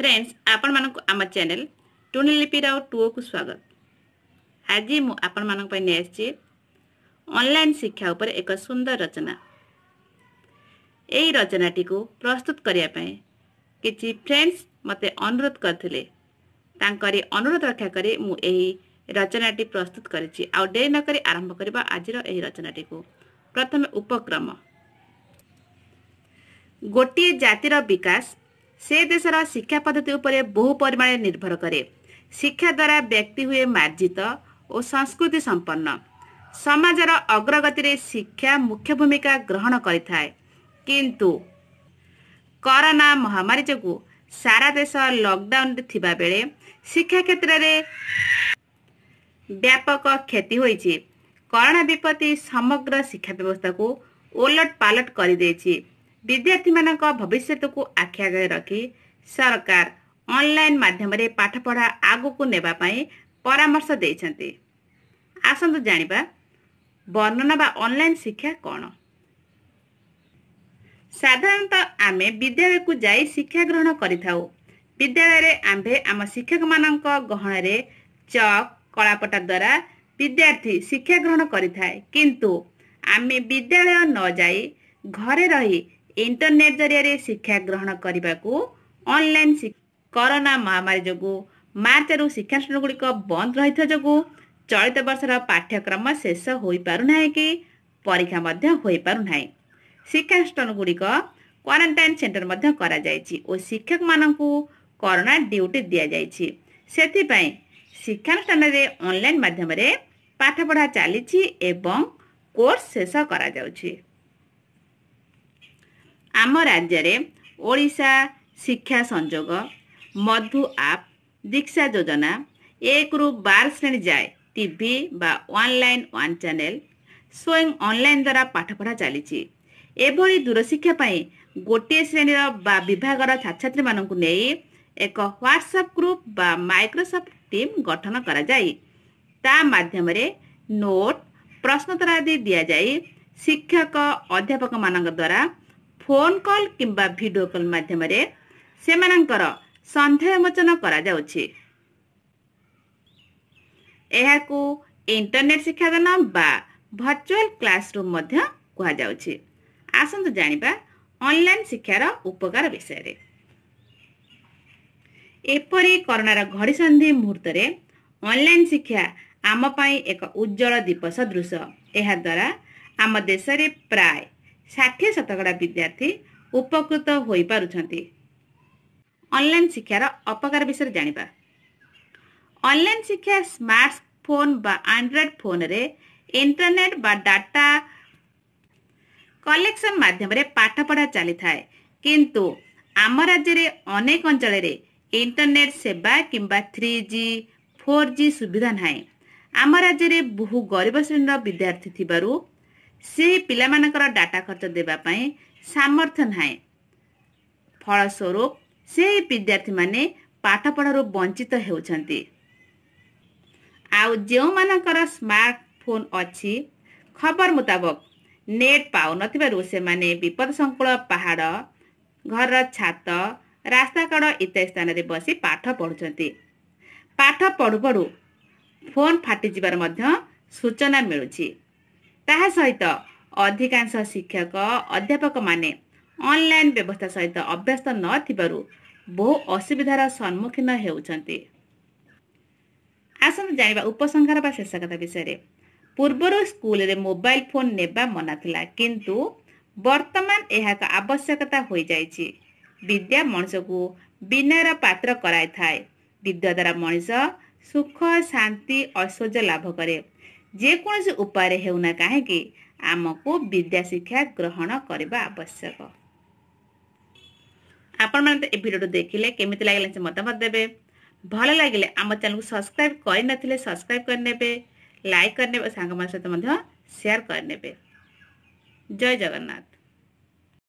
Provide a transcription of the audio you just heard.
friends ଆପଣମାନଙ୍କୁ ଆମ channel Tuni ଲିପି ରାଓ ଟୁଓକୁ ସ୍ୱାଗତ ଆଜି ମୁଁ ଆପଣମାନଙ୍କ ପାଇଁ ନେଇ ଆସିଛି ଅନଲାଇନ୍ ଶିକ୍ଷା ଉପରେ ଏକ ସୁନ୍ଦର ରଚନା ଏହି ରଚନାଟିକୁ ପ୍ରସ୍ତୁତ କରିବା ପାଇଁ କିଛି ଫ୍ରେଣ୍ଡସ୍ ମୋତେ ଅନୁରୋଧ କରିଥିଲେ ତାଙ୍କରି ଅନୁରୋଧ ରକ୍ଷା କରି ମୁଁ ଏହି ରଚନାଟି ପ୍ରସ୍ତୁତ କରିଛି ଆଉ ଡେରି ନକରି ଆରମ୍ଭ କରିବା ଆଜିର ଏହି ରଚନାଟିକୁ ପ୍ରଥମେ ଉପକ୍ରମ ଗୋଟିଏ ଜାତିର ବିକାଶ ସେ ଦେଶର ଶିକ୍ଷା ପଦ୍ଧତି ଉପରେ ବହୁ ପରିମାଣରେ ନିର୍ଭର କରେ ଶିକ୍ଷା ଦ୍ୱାରା ବ୍ୟକ୍ତି ହୁଏ ମାର୍ଜିତ ଓ ସଂସ୍କୃତି ସମ୍ପନ୍ନ ସମାଜର ଅଗ୍ରଗତିରେ ଶିକ୍ଷା ମୁଖ୍ୟ ଭୂମିକା ଗ୍ରହଣ କରିଥାଏ କିନ୍ତୁ କରୋନା ମହାମାରୀ ଯୋଗୁଁ ସାରା ଦେଶ ଥିବା ବେଳେ ଶିକ୍ଷା କ୍ଷେତ୍ରରେ ବ୍ୟାପକ କ୍ଷତି ହୋଇଛି କରୋନା ବିପତ୍ତି ସମଗ୍ର ଶିକ୍ଷା ବ୍ୟବସ୍ଥାକୁ ଓଲଟ ପାଲଟ କରିଦେଇଛି ବିଦ୍ୟାର୍ଥୀମାନଙ୍କ ଭବିଷ୍ୟତକୁ ଆଖି ଆଗରେ ରଖି ସରକାର ଅନଲାଇନ୍ ମାଧ୍ୟମରେ ପାଠପଢ଼ା ଆଗକୁ ନେବା ପାଇଁ ପରାମର୍ଶ ଦେଇଛନ୍ତି ଆସନ୍ତୁ ଜାଣିବା ବର୍ଣ୍ଣନା ବା ଅନଲାଇନ୍ ଶିକ୍ଷା କ'ଣ ସାଧାରଣତଃ ଆମେ ବିଦ୍ୟାଳୟକୁ ଯାଇ ଶିକ୍ଷା ଗ୍ରହଣ କରିଥାଉ ବିଦ୍ୟାଳୟରେ ଆମ୍ଭେ ଆମ ଶିକ୍ଷକମାନଙ୍କ ଗହଣରେ ଚକ୍ କଳାପଟା ଦ୍ୱାରା ବିଦ୍ୟାର୍ଥୀ ଶିକ୍ଷା ଗ୍ରହଣ କରିଥାଏ କିନ୍ତୁ ଆମେ ବିଦ୍ୟାଳୟ ନ ଯାଇ ଘରେ ରହି ଇଣ୍ଟରନେଟ୍ ଜରିଆରେ ଶିକ୍ଷା ଗ୍ରହଣ କରିବାକୁ ଅନ୍ଲାଇନ୍ କରୋନା ମହାମାରୀ ଯୋଗୁଁ ମାର୍ଚ୍ଚରୁ ଶିକ୍ଷାନୁଷ୍ଠାନଗୁଡ଼ିକ ବନ୍ଦ ରହିଥିବା ଯୋଗୁଁ ଚଳିତ ବର୍ଷର ପାଠ୍ୟକ୍ରମ ଶେଷ ହୋଇପାରୁନାହିଁ କି ପରୀକ୍ଷା ମଧ୍ୟ ହୋଇପାରୁନାହିଁ ଶିକ୍ଷାନୁଷ୍ଠାନଗୁଡ଼ିକ କ୍ୱାରେଣ୍ଟାଇନ୍ ସେଣ୍ଟର ମଧ୍ୟ କରାଯାଇଛି ଓ ଶିକ୍ଷକମାନଙ୍କୁ କରୋନା ଡ୍ୟୁଟି ଦିଆଯାଇଛି ସେଥିପାଇଁ ଶିକ୍ଷାନୁଷ୍ଠାନରେ ଅନ୍ଲାଇନ୍ ମାଧ୍ୟମରେ ପାଠପଢ଼ା ଚାଲିଛି ଏବଂ କୋର୍ସ ଶେଷ କରାଯାଉଛି ଆମ ରାଜ୍ୟରେ ଓଡ଼ିଶା ଶିକ୍ଷା ସଂଯୋଗ ମଧୁ ଆପ୍ ଦୀକ୍ଷା ଯୋଜନା ଏକରୁ ବାର ଶ୍ରେଣୀ ଯାଏ ଟିଭି ବା online one channel Swayam online ଦ୍ୱାରା ପାଠପଢ଼ା ଚାଲିଛି ଏଭଳି ଦୂରଶିକ୍ଷା ପାଇଁ ଗୋଟିଏ ଶ୍ରେଣୀର ବା ବିଭାଗର ଛାତ୍ରଛାତ୍ରୀମାନଙ୍କୁ ନେଇ ଏକ ହ୍ୱାଟ୍ସଆପ୍ ଗ୍ରୁପ୍ ବା ମାଇକ୍ରୋସଫ୍ଟ ଟିମ୍ ଗଠନ କରାଯାଇ ତା ମାଧ୍ୟମରେ ନୋଟ୍ ପ୍ରଶ୍ନୋତ୍ତର ଆଦି ଦିଆଯାଇ ଶିକ୍ଷକ ଅଧ୍ୟାପକମାନଙ୍କ ଦ୍ୱାରା ଫୋନ୍ କଲ୍ କିମ୍ବା ଭିଡ଼ିଓ କଲ୍ ମାଧ୍ୟମରେ ସେମାନଙ୍କର ସନ୍ଦେହ ମୋଚନ କରାଯାଉଛି ଏହାକୁ ଇଣ୍ଟରନେଟ୍ ଶିକ୍ଷାଦାନ ବା ଭର୍ଚୁଆଲ୍ କ୍ଲାସରୁମ୍ ମଧ୍ୟ କୁହାଯାଉଛି ଆସନ୍ତୁ ଜାଣିବା ଅନ୍ଲାଇନ୍ ଶିକ୍ଷାର ଉପକାର ବିଷୟରେ ଏପରି କରୋନାର ଘଡ଼ିସନ୍ଧି ମୁହୂର୍ତ୍ତରେ ଅନ୍ଲାଇନ୍ ଶିକ୍ଷା ଆମ ପାଇଁ ଏକ ଉଜ୍ଜଳ ଦିବସ ଦୃଶ୍ୟ ଏହାଦ୍ୱାରା ଆମ ଦେଶରେ ପ୍ରାୟ ଷାଠିଏ ଶତକଡ଼ା ବିଦ୍ୟାର୍ଥୀ ଉପକୃତ ହୋଇପାରୁଛନ୍ତି ଅନଲାଇନ୍ ଶିକ୍ଷାର ଅପକାର ବିଷୟରେ ଜାଣିବା ଅନଲାଇନ୍ ଶିକ୍ଷା ସ୍ମାର୍ଟ ଫୋନ୍ ବା ଆଣ୍ଡ୍ରଏଡ଼୍ ଫୋନ୍ରେ ଇଣ୍ଟରନେଟ୍ ବା ଡାଟା କଲେକ୍ସନ୍ ମାଧ୍ୟମରେ ପାଠପଢ଼ା ଚାଲିଥାଏ କିନ୍ତୁ ଆମ ରାଜ୍ୟରେ ଅନେକ ଅଞ୍ଚଳରେ ଇଣ୍ଟରନେଟ୍ ସେବା କିମ୍ବା ଥ୍ରୀ ଜି ଫୋର୍ ଜି ସୁବିଧା ନାହିଁ ଆମ ରାଜ୍ୟରେ ବହୁ ଗରିବ ଶ୍ରେଣୀର ବିଦ୍ୟାର୍ଥୀ ଥିବାରୁ ସେହି ପିଲାମାନଙ୍କର ଡାଟା ଖର୍ଚ୍ଚ ଦେବା ପାଇଁ ସାମର୍ଥ୍ୟ ନାହିଁ ଫଳସ୍ୱରୂପ ସେହି ବିଦ୍ୟାର୍ଥୀମାନେ ପାଠ ପଢ଼ାରୁ ବଞ୍ଚିତ ହେଉଛନ୍ତି ଆଉ ଯେଉଁମାନଙ୍କର ସ୍ମାର୍ଟଫୋନ୍ ଅଛି ଖବର ମୁତାବକ ନେଟ୍ ପାଉନଥିବାରୁ ସେମାନେ ବିପଦସଂକୁଳ ପାହାଡ଼ ଘରର ଛାତ ରାସ୍ତା କଡ଼ ଇତ୍ୟାଦି ସ୍ଥାନରେ ବସି ପାଠ ପଢ଼ୁଛନ୍ତି ପାଠ ପଢ଼ୁ ପଢ଼ୁ ଫୋନ୍ ଫାଟିଯିବାର ମଧ୍ୟ ସୂଚନା ମିଳୁଛି ତାହା ସହିତ ଅଧିକାଂଶ ଶିକ୍ଷକ ଅଧ୍ୟାପକମାନେ ଅନଲାଇନ୍ ବ୍ୟବସ୍ଥା ସହିତ ଅଭ୍ୟସ୍ତ ନଥିବାରୁ ବହୁ ଅସୁବିଧାର ସମ୍ମୁଖୀନ ହେଉଛନ୍ତି ଆସନ୍ତୁ ଜାଣିବା ଉପସଂହାର ବା ଶେଷ କଥା ବିଷୟରେ ପୂର୍ବରୁ ସ୍କୁଲରେ ମୋବାଇଲ ଫୋନ୍ ନେବା ମନା ଥିଲା କିନ୍ତୁ ବର୍ତ୍ତମାନ ଏହା ଏକ ଆବଶ୍ୟକତା ହୋଇଯାଇଛି ବିଦ୍ୟା ମଣିଷକୁ ବିନୟର ପାତ୍ର କରାଇଥାଏ ବିଦ୍ୟା ଦ୍ୱାରା ମଣିଷ ସୁଖ ଶାନ୍ତି ଐଶ୍ୱର୍ଯ୍ୟ ଲାଭ କରେ ଯେକୌଣସି ଉପାୟରେ ହେଉନା କାହିଁକି ଆମକୁ ବିଦ୍ୟା ଶିକ୍ଷା ଗ୍ରହଣ କରିବା ଆବଶ୍ୟକ ଆପଣମାନେ ତ ଏ ଭିଡ଼ିଓଟି ଦେଖିଲେ କେମିତି ଲାଗିଲା ସେ ମତାମତ ଦେବେ ଭଲ ଲାଗିଲେ ଆମ ଚ୍ୟାନେଲକୁ ସବସ୍କ୍ରାଇବ୍ କରିନଥିଲେ ସବସ୍କ୍ରାଇବ୍ କରିନେବେ ଲାଇକ୍ କରିନେବେ ସାଙ୍ଗମାନଙ୍କ ସହିତ ମଧ୍ୟ ସେୟାର କରିନେବେ ଜୟ ଜଗନ୍ନାଥ